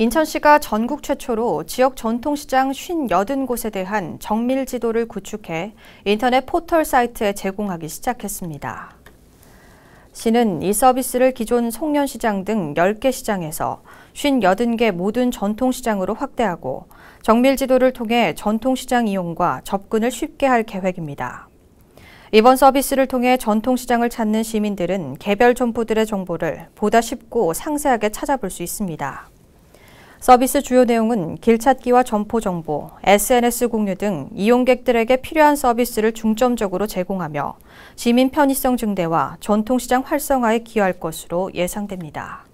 인천시가 전국 최초로 지역 전통시장 58곳에 대한 정밀 지도를 구축해 인터넷 포털 사이트에 제공하기 시작했습니다. 시는 이 서비스를 기존 송년시장 등 10개 시장에서 58개 모든 전통시장으로 확대하고 정밀 지도를 통해 전통시장 이용과 접근을 쉽게 할 계획입니다. 이번 서비스를 통해 전통시장을 찾는 시민들은 개별 점포들의 정보를 보다 쉽고 상세하게 찾아볼 수 있습니다. 서비스 주요 내용은 길찾기와 점포 정보, SNS 공유 등 이용객들에게 필요한 서비스를 중점적으로 제공하며 시민 편의성 증대와 전통시장 활성화에 기여할 것으로 예상됩니다.